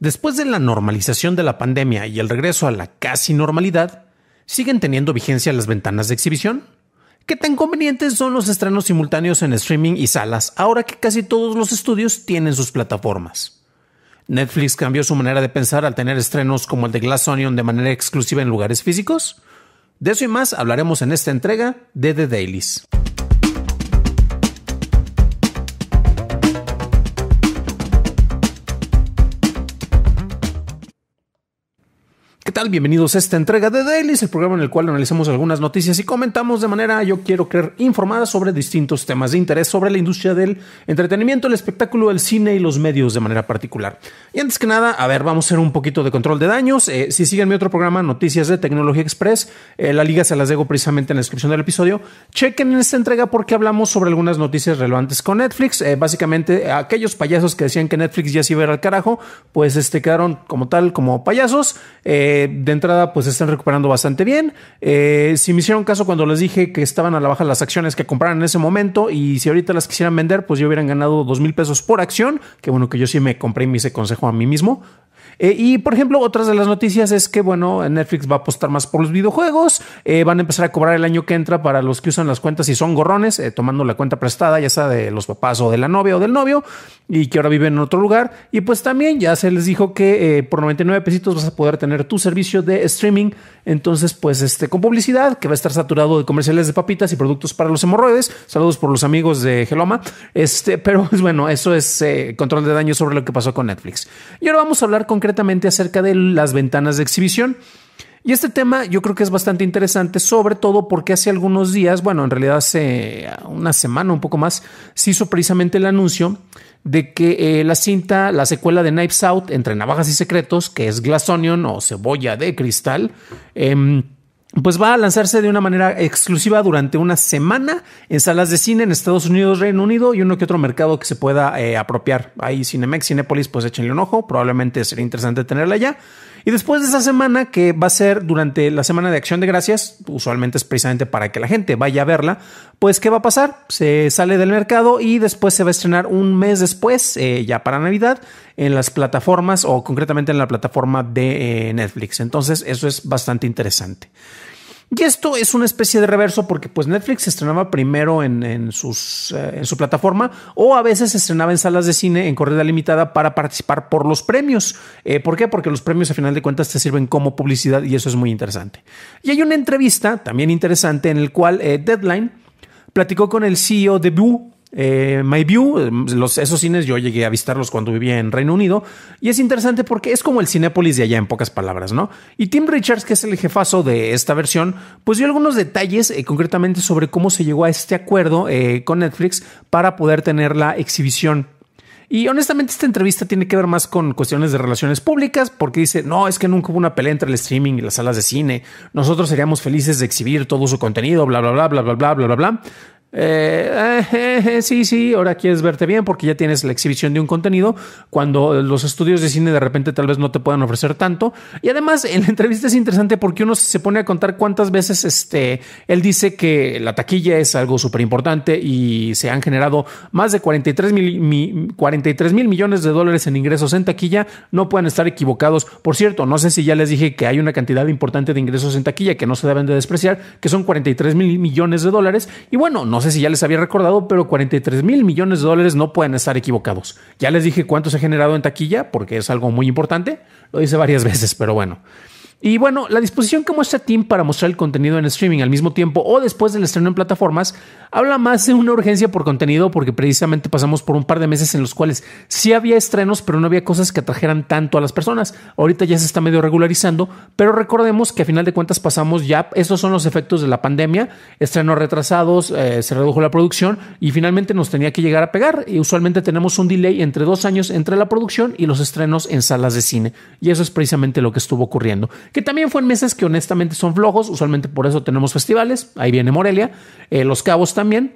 Después de la normalización de la pandemia y el regreso a la casi normalidad, ¿siguen teniendo vigencia las ventanas de exhibición? ¿Qué tan convenientes son los estrenos simultáneos en streaming y salas ahora que casi todos los estudios tienen sus plataformas? ¿Netflix cambió su manera de pensar al tener estrenos como el de Glass Onion de manera exclusiva en lugares físicos? De eso y más hablaremos en esta entrega de The Dailies. Bienvenidos a esta entrega de Dailies, el programa en el cual analizamos algunas noticias y comentamos de manera, yo quiero creer, informada sobre distintos temas de interés sobre la industria del entretenimiento, el espectáculo, el cine y los medios de manera particular. Y antes que nada, a ver, vamos a hacer un poquito de control de daños. Eh, si siguen mi otro programa, Noticias de Tecnología Express, eh, la liga se las dejo precisamente en la descripción del episodio. Chequen en esta entrega porque hablamos sobre algunas noticias relevantes con Netflix. Eh, básicamente, aquellos payasos que decían que Netflix ya se iba a ir al carajo, pues este, quedaron como tal, como payasos. Eh, de entrada, pues están recuperando bastante bien. Eh, si me hicieron caso cuando les dije que estaban a la baja las acciones que compraron en ese momento y si ahorita las quisieran vender, pues yo hubieran ganado dos mil pesos por acción. Que bueno, que yo sí me compré y me hice consejo a mí mismo. Eh, y por ejemplo, otras de las noticias es que, bueno, Netflix va a apostar más por los videojuegos, eh, van a empezar a cobrar el año que entra para los que usan las cuentas y son gorrones, eh, tomando la cuenta prestada, ya sea de los papás o de la novia o del novio, y que ahora viven en otro lugar. Y pues también ya se les dijo que por 99 pesitos vas a poder tener tu servicio de streaming. Entonces, pues este, con publicidad, que va a estar saturado de comerciales de papitas y productos para los hemorroides. Saludos por los amigos de Geloma. Este, pero pues, bueno, eso es control de daño sobre lo que pasó con Netflix. Y ahora vamos a hablar con acerca de las ventanas de exhibición. Y este tema yo creo que es bastante interesante, sobre todo porque hace algunos días, bueno, en realidad hace eh, una semana, un poco más, se hizo precisamente el anuncio de que eh, la cinta, la secuela de Knives Out, entre navajas y secretos, que es Glass Onion o cebolla de cristal, em, pues va a lanzarse de una manera exclusiva durante una semana en salas de cine en Estados Unidos, Reino Unido y uno que otro mercado que se pueda eh, apropiar. Ahí Cinemex, Cinépolis, pues échenle un ojo, probablemente sería interesante tenerla allá y después de esa semana, que va a ser durante la semana de acción de gracias, usualmente es precisamente para que la gente vaya a verla, pues ¿qué va a pasar? Se sale del mercado y después se va a estrenar un mes después, eh, ya para Navidad, en las plataformas o concretamente en la plataforma de eh, Netflix. Entonces, eso es bastante interesante. Y esto es una especie de reverso porque pues Netflix se estrenaba primero eh, en, su plataforma o a veces se estrenaba en salas de cine en corrida limitada para participar por los premios. Eh, ¿Por qué? Porque los premios a final de cuentas te sirven como publicidad y eso es muy interesante. Y hay una entrevista también interesante en el cual eh, Deadline platicó con el CEO de Boo eh, my View, esos cines yo llegué a visitarlos cuando vivía en Reino Unido y es interesante porque es como el Cinépolis de allá en pocas palabras, ¿no? Y Tim Richards, que es el jefazo de esta versión, pues dio algunos detalles eh, concretamente sobre cómo se llegó a este acuerdo eh, con Netflix para poder tener la exhibición y honestamente esta entrevista tiene que ver más con cuestiones de relaciones públicas, porque dice, no, es que nunca hubo una pelea entre el streaming y las salas de cine, nosotros seríamos felices de exhibir todo su contenido, bla, bla, bla, bla, bla, bla, bla, bla, bla. Eh, eh, eh, sí, sí, ahora quieres verte bien porque ya tienes la exhibición de un contenido, cuando los estudios de cine de repente tal vez no te puedan ofrecer tanto. Y además, en la entrevista es interesante porque uno se pone a contar cuántas veces este, él dice que la taquilla es algo súper importante y se han generado más de 43 mil, 43 mil millones de dólares en ingresos en taquilla. No pueden estar equivocados. Por cierto, no sé si ya les dije que hay una cantidad importante de ingresos en taquilla que no se deben de despreciar, que son 43 mil millones de dólares. Y bueno, no no sé si ya les había recordado, pero 43 mil millones de dólares no pueden estar equivocados. Ya les dije cuánto se ha generado en taquilla, porque es algo muy importante. Lo hice varias veces, pero bueno. Y bueno, la disposición que muestra Tim para mostrar el contenido en streaming al mismo tiempo o después del estreno en plataformas habla más de una urgencia por contenido porque precisamente pasamos por un par de meses en los cuales sí había estrenos, pero no había cosas que atrajeran tanto a las personas. Ahorita ya se está medio regularizando, pero recordemos que a final de cuentas pasamos ya, Esos son los efectos de la pandemia, estrenos retrasados, eh, se redujo la producción y finalmente nos tenía que llegar a pegar y usualmente tenemos un delay entre dos años entre la producción y los estrenos en salas de cine. Y eso es precisamente lo que estuvo ocurriendo que también fue en meses que honestamente son flojos, usualmente por eso tenemos festivales, ahí viene Morelia, eh, Los Cabos también,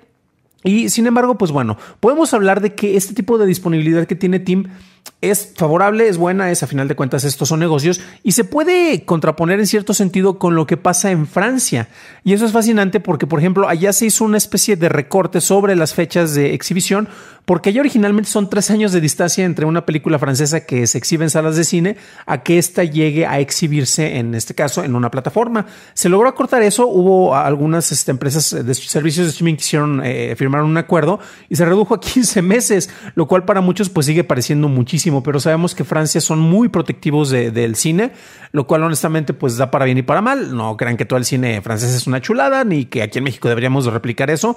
y sin embargo, pues bueno, podemos hablar de que este tipo de disponibilidad que tiene Tim es favorable, es buena, es a final de cuentas estos son negocios y se puede contraponer en cierto sentido con lo que pasa en Francia. Y eso es fascinante porque, por ejemplo, allá se hizo una especie de recorte sobre las fechas de exhibición porque allá originalmente son tres años de distancia entre una película francesa que se exhibe en salas de cine a que ésta llegue a exhibirse, en este caso, en una plataforma. Se logró acortar eso, hubo algunas este, empresas de servicios de streaming que hicieron, eh, firmaron un acuerdo y se redujo a 15 meses, lo cual para muchos pues sigue pareciendo mucho pero sabemos que Francia son muy protectivos del cine, lo cual honestamente pues da para bien y para mal. No crean que todo el cine francés es una chulada, ni que aquí en México deberíamos replicar eso.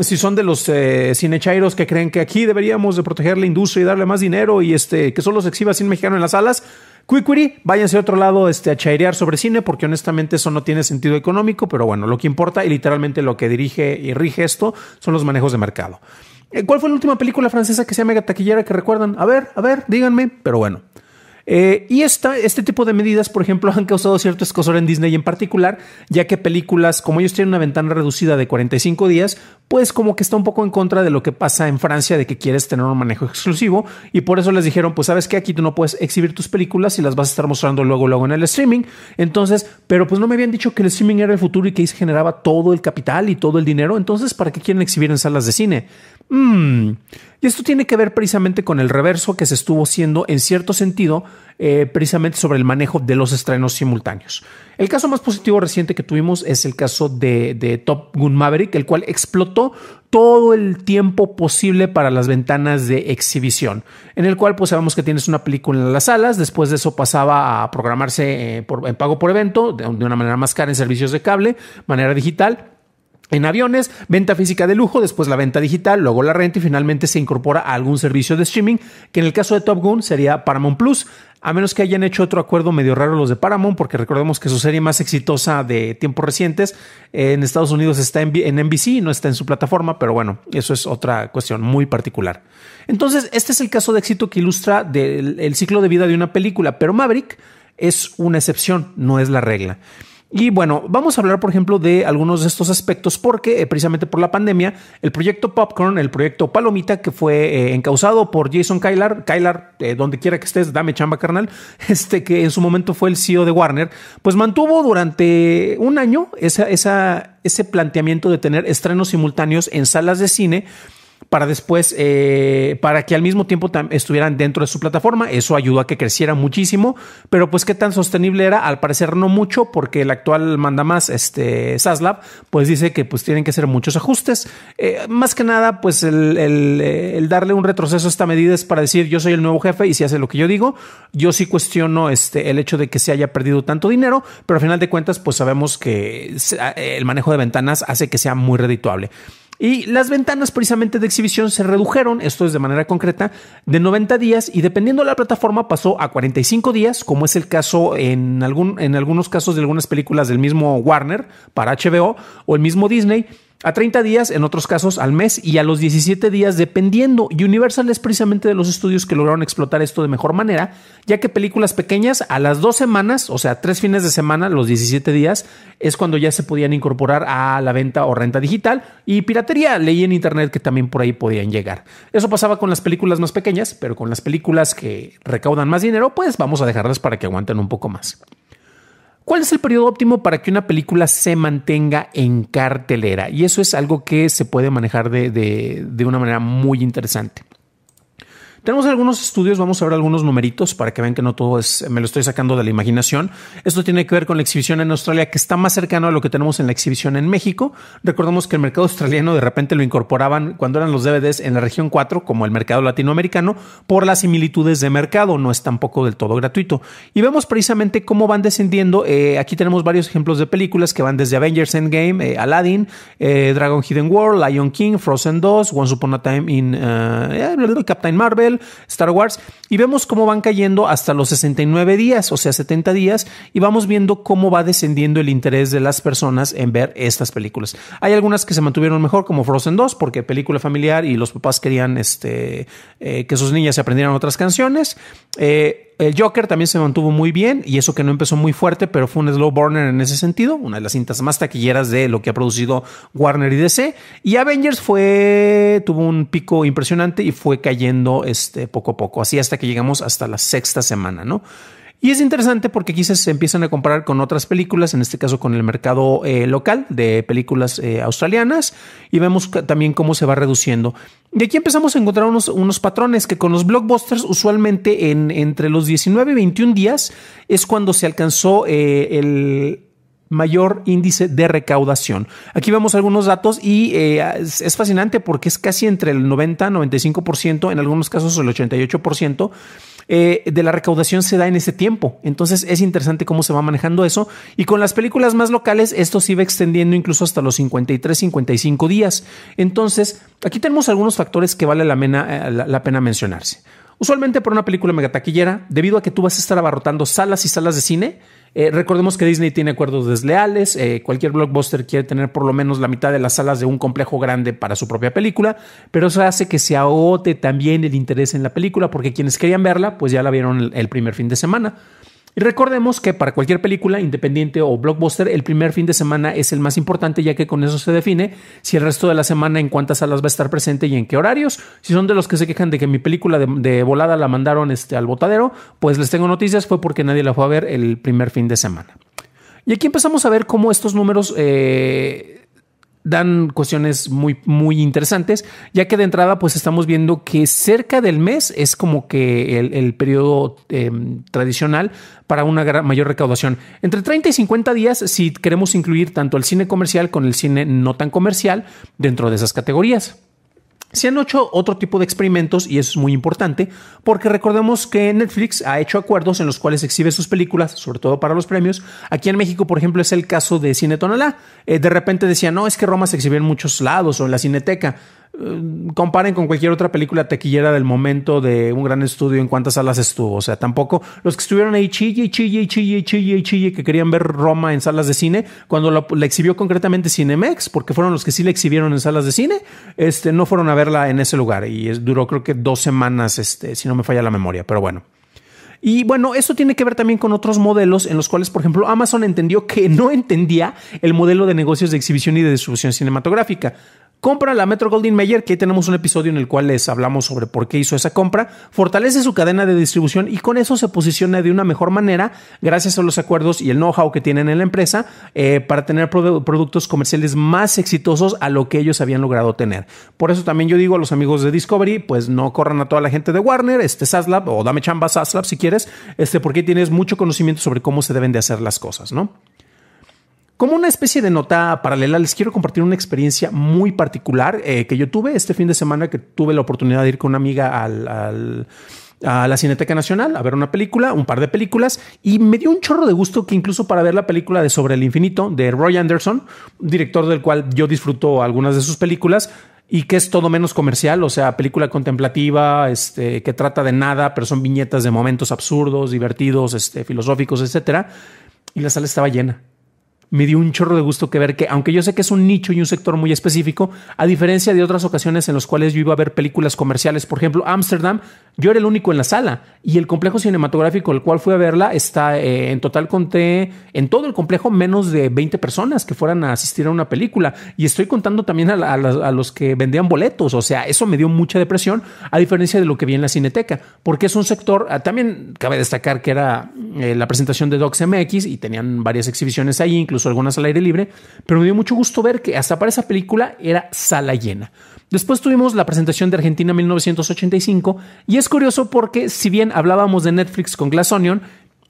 Si son de los eh, cinechairos que creen que aquí deberíamos proteger la industria y darle más dinero y este que solo se exhiba cine mexicano en las salas, Quicky, váyanse a otro lado este, a chairear sobre cine, porque honestamente eso no tiene sentido económico, pero bueno, lo que importa y literalmente lo que dirige y rige esto son los manejos de mercado. Eh, ¿Cuál fue la última película francesa que sea mega taquillera que recuerdan? A ver, a ver, díganme, pero bueno. Eh, y esta, este tipo de medidas, por ejemplo, han causado cierto escosor en Disney en particular, ya que películas, como ellos tienen una ventana reducida de 45 días, pues como que está un poco en contra de lo que pasa en Francia, de que quieres tener un manejo exclusivo, y por eso les dijeron, pues sabes que aquí tú no puedes exhibir tus películas y las vas a estar mostrando luego, luego en el streaming. Entonces, pero pues no me habían dicho que el streaming era el futuro y que ahí se generaba todo el capital y todo el dinero, entonces, ¿para qué quieren exhibir en salas de cine? Mmm. Y esto tiene que ver precisamente con el reverso que se estuvo haciendo en cierto sentido, eh, precisamente sobre el manejo de los estrenos simultáneos. El caso más positivo reciente que tuvimos es el caso de, Top Gun Maverick, el cual explotó todo el tiempo posible para las ventanas de exhibición, en el cual pues sabemos que tienes una película en las salas, después de eso pasaba a programarse eh, en pago por evento, de, de una manera más cara en servicios de cable, manera digital en aviones, venta física de lujo, después la venta digital, luego la renta y finalmente se incorpora a algún servicio de streaming, que en el caso de Top Gun sería Paramount Plus, a menos que hayan hecho otro acuerdo medio raro los de Paramount, porque recordemos que su serie más exitosa de tiempos recientes en Estados Unidos está en, NBC, no está en su plataforma, pero bueno, eso es otra cuestión muy particular. Entonces, este es el caso de éxito que ilustra el ciclo de vida de una película, pero Maverick es una excepción, no es la regla. Y bueno, vamos a hablar, por ejemplo, de algunos de estos aspectos porque eh, precisamente por la pandemia, el proyecto Popcorn, el proyecto Palomita, que fue eh, encausado por Jason Kylar, Kylar, eh, donde quiera que estés, dame chamba carnal, este que en su momento fue el CEO de Warner, pues mantuvo durante un año esa, ese planteamiento de tener estrenos simultáneos en salas de cine para después, eh, para que al mismo tiempo estuvieran dentro de su plataforma. Eso ayudó a que creciera muchísimo, pero pues qué tan sostenible era, al parecer no mucho, porque el actual manda más, este Saslab, pues dice que pues tienen que hacer muchos ajustes. Eh, más que nada, pues el, darle un retroceso a esta medida es para decir yo soy el nuevo jefe y si hace lo que yo digo, yo sí cuestiono este, el hecho de que se haya perdido tanto dinero, pero al final de cuentas, pues sabemos que el manejo de ventanas hace que sea muy redituable. Y las ventanas precisamente de exhibición se redujeron, esto es de manera concreta, de 90 días y dependiendo de la plataforma pasó a 45 días, como es el caso en, algún, en algunos casos de algunas películas del mismo Warner para HBO o el mismo Disney a 30 días, en otros casos al mes y a los 17 días dependiendo. y Universal es precisamente de los estudios que lograron explotar esto de mejor manera, ya que películas pequeñas a las dos semanas, o sea, tres fines de semana, los 17 días, es cuando ya se podían incorporar a la venta o renta digital y piratería. Leí en internet que también por ahí podían llegar. Eso pasaba con las películas más pequeñas, pero con las películas que recaudan más dinero, pues vamos a dejarlas para que aguanten un poco más. ¿Cuál es el periodo óptimo para que una película se mantenga en cartelera? Y eso es algo que se puede manejar de, una manera muy interesante. Tenemos algunos estudios, vamos a ver algunos numeritos para que vean que no todo es, me lo estoy sacando de la imaginación. Esto tiene que ver con la exhibición en Australia, que está más cercano a lo que tenemos en la exhibición en México. Recordemos que el mercado australiano de repente lo incorporaban cuando eran los DVDs en la región 4, como el mercado latinoamericano, por las similitudes de mercado, no es tampoco del todo gratuito. Y vemos precisamente cómo van descendiendo. Eh, aquí tenemos varios ejemplos de películas que van desde Avengers Endgame, eh, Aladdin, eh, Dragon Hidden World, Lion King, Frozen 2, Once Upon a Time in Captain Marvel. Star Wars, y vemos cómo van cayendo hasta los 69 días, o sea, 70 días, y vamos viendo cómo va descendiendo el interés de las personas en ver estas películas. Hay algunas que se mantuvieron mejor, como Frozen 2, porque película familiar y los papás querían este, eh, que sus niñas se aprendieran otras canciones. Eh, el Joker también se mantuvo muy bien y eso que no empezó muy fuerte, pero fue un slow burner en ese sentido, una de las cintas más taquilleras de lo que ha producido Warner y DC. Y Avengers fue, tuvo un pico impresionante y fue cayendo este, poco a poco, así hasta que llegamos hasta la sexta semana, ¿no? Y es interesante porque quizás se empiezan a comparar con otras películas, en este caso con el mercado eh, local de películas eh, australianas, y vemos también cómo se va reduciendo. Y aquí empezamos a encontrar unos, patrones que con los blockbusters usualmente en, entre los 19 y 21 días es cuando se alcanzó eh, el, mayor índice de recaudación. Aquí vemos algunos datos y es, es, fascinante porque es casi entre el 90-95%, en algunos casos el 88% eh, de la recaudación se da en ese tiempo. Entonces es interesante cómo se va manejando eso. Y con las películas más locales, esto se iba extendiendo incluso hasta los 53, 55 días. Entonces, aquí tenemos algunos factores que vale la pena, eh, la, pena mencionarse. Usualmente por una película mega taquillera debido a que tú vas a estar abarrotando salas y salas de cine, eh, recordemos que Disney tiene acuerdos desleales, eh, cualquier blockbuster quiere tener por lo menos la mitad de las salas de un complejo grande para su propia película, pero eso hace que se agote también el interés en la película, porque quienes querían verla, pues ya la vieron el primer fin de semana. Y recordemos que para cualquier película, independiente o blockbuster, el primer fin de semana es el más importante, ya que con eso se define si el resto de la semana en cuántas salas va a estar presente y en qué horarios. Si son de los que se quejan de que mi película de, volada la mandaron este, al botadero, pues les tengo noticias, fue porque nadie la fue a ver el primer fin de semana. Y aquí empezamos a ver cómo estos números eh, dan cuestiones muy, muy interesantes, ya que de entrada pues estamos viendo que cerca del mes es como que el, periodo em, tradicional para una mayor recaudación. Entre 30 y 50 días si queremos incluir tanto el cine comercial con el cine no tan comercial dentro de esas categorías. Se han hecho otro tipo de experimentos y eso es muy importante porque recordemos que Netflix ha hecho acuerdos en los cuales exhibe sus películas, sobre todo para los premios. Aquí en México, por ejemplo, es el caso de Cine Tonalá. Eh, de repente decía no, es que Roma se exhibe en muchos lados o en la Cineteca. Eh, comparen con cualquier otra película tequillera del momento de un gran estudio en cuántas salas estuvo. O sea, tampoco los que estuvieron ahí chille, chille, chille, chille, chille, que querían ver Roma en salas de cine, cuando la, exhibió concretamente Cinemex, porque fueron los que sí la exhibieron en salas de cine, este, no fueron a verla en ese lugar. Y duró creo que dos semanas, este, si no me falla la memoria, pero bueno. Y bueno, eso tiene que ver también con otros modelos en los cuales, por ejemplo, Amazon entendió que no entendía el modelo de negocios de exhibición y de distribución cinematográfica. Compra la Metro Golden Mayer, que ahí tenemos un episodio en el cual les hablamos sobre por qué hizo esa compra, fortalece su cadena de distribución y con eso se posiciona de una mejor manera, gracias a los acuerdos y el know-how que tienen en la empresa, eh, para tener productos comerciales más exitosos a lo que ellos habían logrado tener. Por eso también yo digo a los amigos de Discovery, pues no corran a toda la gente de Warner, este Saslab, o dame chamba Saslab si quieres, este, porque tienes mucho conocimiento sobre cómo se deben de hacer las cosas, ¿no? Como una especie de nota paralela, les quiero compartir una experiencia muy particular eh, que yo tuve este fin de semana que tuve la oportunidad de ir con una amiga a la Cineteca Nacional a ver una película, un par de películas, y me dio un chorro de gusto que incluso para ver la película de Sobre el Infinito de Roy Anderson, director del cual yo disfruto algunas de sus películas, y que es todo menos comercial, o sea, película contemplativa, este, que trata de nada, pero son viñetas de momentos absurdos, divertidos, este, filosóficos, etcétera. Y la sala estaba llena me dio un chorro de gusto que ver que, aunque yo sé que es un nicho y un sector muy específico, a diferencia de otras ocasiones en las cuales yo iba a ver películas comerciales, por ejemplo, Amsterdam, yo era el único en la sala y el complejo cinematográfico al cual fui a verla está eh, en total conté en todo el complejo menos de 20 personas que fueran a asistir a una película y estoy contando también a, los que vendían boletos, o sea, eso me dio mucha depresión a diferencia de lo que vi en la cineteca, porque es un sector, ah, también cabe destacar que era eh, la presentación de Docs MX y tenían varias exhibiciones ahí, incluso algunas al aire libre, pero me dio mucho gusto ver que hasta para esa película era sala llena. Después tuvimos la presentación de Argentina 1985 y es curioso porque si bien hablábamos de Netflix con Glass Onion,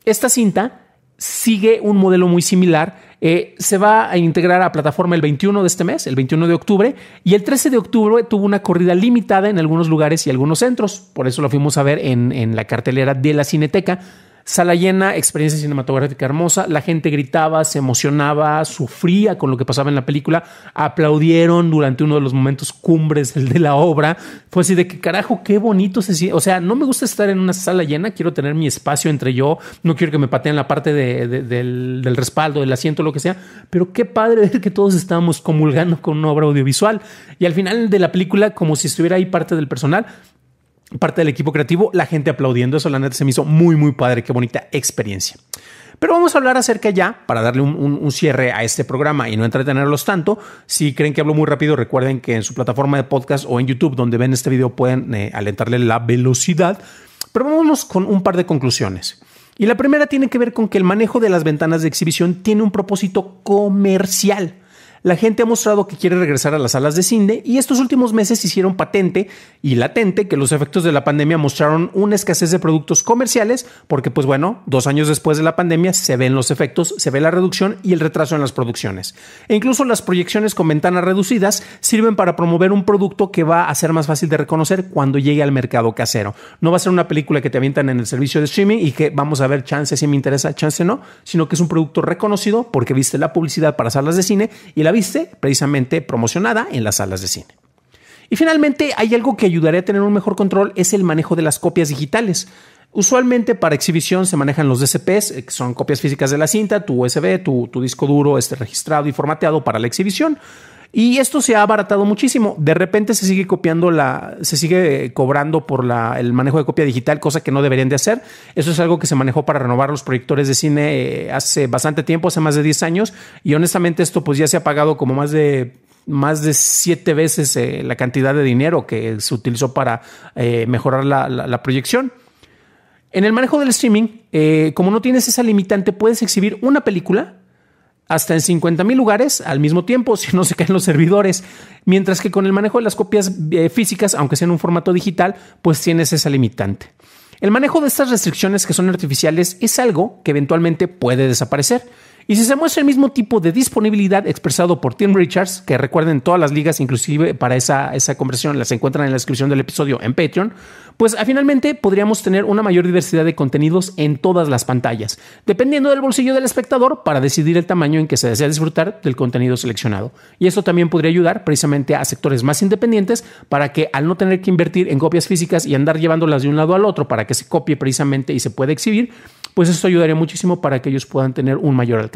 esta cinta sigue un modelo muy similar. Eh, se va a integrar a plataforma el 21 de este mes, el 21 de octubre, y el 13 de octubre tuvo una corrida limitada en algunos lugares y algunos centros. Por eso lo fuimos a ver en, en la cartelera de la Cineteca. Sala llena, experiencia cinematográfica hermosa, la gente gritaba, se emocionaba, sufría con lo que pasaba en la película, aplaudieron durante uno de los momentos cumbres el de la obra, fue así de que carajo, qué bonito se siente, o sea, no me gusta estar en una sala llena, quiero tener mi espacio entre yo, no quiero que me pateen la parte del, del respaldo, del asiento, lo que sea, pero qué padre ver que todos estábamos comulgando con una obra audiovisual y al final de la película, como si estuviera ahí parte del personal, parte del equipo creativo, la gente aplaudiendo eso, la neta se me hizo muy, muy padre, qué bonita experiencia. Pero vamos a hablar acerca ya, para darle un, cierre a este programa y no entretenerlos tanto. Si creen que hablo muy rápido, recuerden que en su plataforma de podcast o en YouTube, donde ven este video, pueden eh, alentarle la velocidad. Pero vámonos con un par de conclusiones. Y la primera tiene que ver con que el manejo de las ventanas de exhibición tiene un propósito comercial la gente ha mostrado que quiere regresar a las salas de cine y estos últimos meses hicieron patente y latente que los efectos de la pandemia mostraron una escasez de productos comerciales porque pues bueno, dos años después de la pandemia se ven los efectos, se ve la reducción y el retraso en las producciones. E incluso las proyecciones con ventanas reducidas sirven para promover un producto que va a ser más fácil de reconocer cuando llegue al mercado casero. No va a ser una película que te avientan en el servicio de streaming y que vamos a ver chance si me interesa, chance no, sino que es un producto reconocido porque viste la publicidad para salas de cine y la precisamente promocionada en las salas de cine. Y finalmente, hay algo que ayudaría a tener un mejor control, es el manejo de las copias digitales. Usualmente para exhibición se manejan los DCPs, eh, que son copias físicas de la cinta, tu USB, tu, tu disco duro este registrado y formateado para la exhibición. Y esto se ha abaratado muchísimo. De repente se sigue copiando la, se sigue cobrando por la, el manejo de copia digital, cosa que no deberían de hacer. Eso es algo que se manejó para renovar los proyectores de cine eh, hace bastante tiempo, hace más de 10 años. Y honestamente esto pues ya se ha pagado como más de más de siete veces eh, la cantidad de dinero que se utilizó para eh, mejorar la, proyección. En el manejo del streaming, como no tienes esa limitante, puedes exhibir una película hasta en 50.000 lugares al mismo tiempo si no se caen los servidores. Mientras que con el manejo de las copias eh, físicas, aunque sea en un formato digital, pues tienes esa limitante. El manejo de estas restricciones que son artificiales es algo que eventualmente puede desaparecer. Y si se muestra el mismo tipo de disponibilidad expresado por Tim Richards, que recuerden todas las ligas, inclusive para esa, esa conversión, las encuentran en la descripción del episodio en Patreon, pues ah, finalmente podríamos tener una mayor diversidad de contenidos en todas las pantallas, dependiendo del bolsillo del espectador para decidir el tamaño en que se desea disfrutar del contenido seleccionado. Y esto también podría ayudar precisamente a sectores más independientes para que al no tener que invertir en copias físicas y andar llevándolas de un lado al otro para que se copie precisamente y se pueda exhibir, pues esto ayudaría muchísimo para que ellos puedan tener un mayor alcance.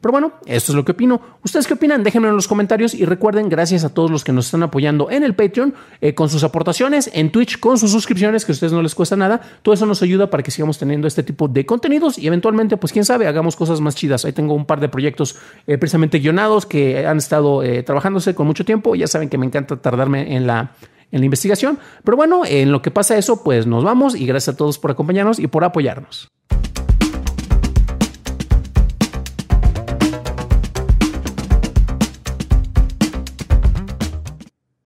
Pero bueno, esto es lo que opino. ¿Ustedes qué opinan? Déjenmelo en los comentarios y recuerden, gracias a todos los que nos están apoyando en el Patreon eh, con sus aportaciones, en Twitch con sus suscripciones, que a ustedes no les cuesta nada. Todo eso nos ayuda para que sigamos teniendo este tipo de contenidos y eventualmente, pues quién sabe, hagamos cosas más chidas. Ahí tengo un par de proyectos eh, precisamente guionados que han estado eh, trabajándose con mucho tiempo. Ya saben que me encanta tardarme en la en la investigación. Pero bueno, en lo que pasa eso, pues nos vamos y gracias a todos por acompañarnos y por apoyarnos.